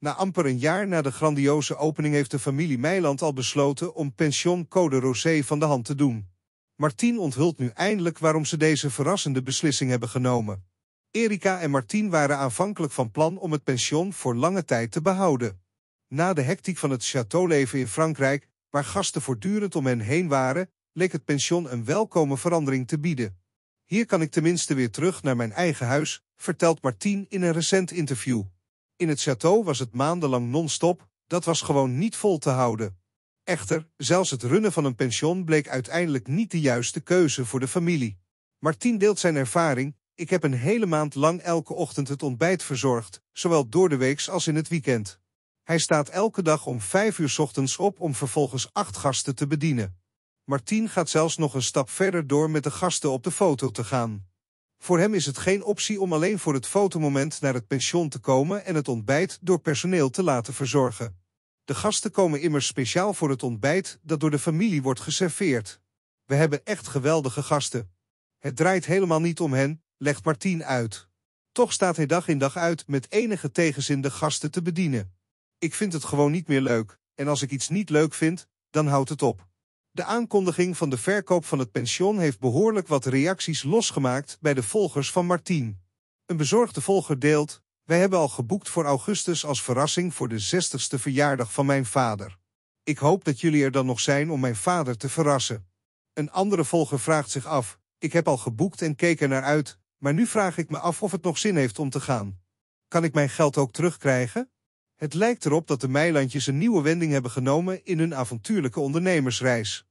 Na amper een jaar na de grandioze opening heeft de familie Meiland al besloten om pension Code Rosé van de hand te doen. Martien onthult nu eindelijk waarom ze deze verrassende beslissing hebben genomen. Erika en Martien waren aanvankelijk van plan om het pension voor lange tijd te behouden. Na de hectiek van het leven in Frankrijk, waar gasten voortdurend om hen heen waren, leek het pension een welkome verandering te bieden. Hier kan ik tenminste weer terug naar mijn eigen huis, vertelt Martien in een recent interview. In het château was het maandenlang non-stop, dat was gewoon niet vol te houden. Echter, zelfs het runnen van een pension bleek uiteindelijk niet de juiste keuze voor de familie. Martin deelt zijn ervaring, ik heb een hele maand lang elke ochtend het ontbijt verzorgd, zowel door de weeks als in het weekend. Hij staat elke dag om vijf uur ochtends op om vervolgens acht gasten te bedienen. Martin gaat zelfs nog een stap verder door met de gasten op de foto te gaan. Voor hem is het geen optie om alleen voor het fotomoment naar het pension te komen en het ontbijt door personeel te laten verzorgen. De gasten komen immers speciaal voor het ontbijt dat door de familie wordt geserveerd. We hebben echt geweldige gasten. Het draait helemaal niet om hen, legt Martien uit. Toch staat hij dag in dag uit met enige tegenzin de gasten te bedienen. Ik vind het gewoon niet meer leuk, en als ik iets niet leuk vind, dan houdt het op. De aankondiging van de verkoop van het pension heeft behoorlijk wat reacties losgemaakt bij de volgers van Martien. Een bezorgde volger deelt, wij hebben al geboekt voor augustus als verrassing voor de 60ste verjaardag van mijn vader. Ik hoop dat jullie er dan nog zijn om mijn vader te verrassen. Een andere volger vraagt zich af, ik heb al geboekt en keek er naar uit, maar nu vraag ik me af of het nog zin heeft om te gaan. Kan ik mijn geld ook terugkrijgen? Het lijkt erop dat de Meilandjes een nieuwe wending hebben genomen in hun avontuurlijke ondernemersreis.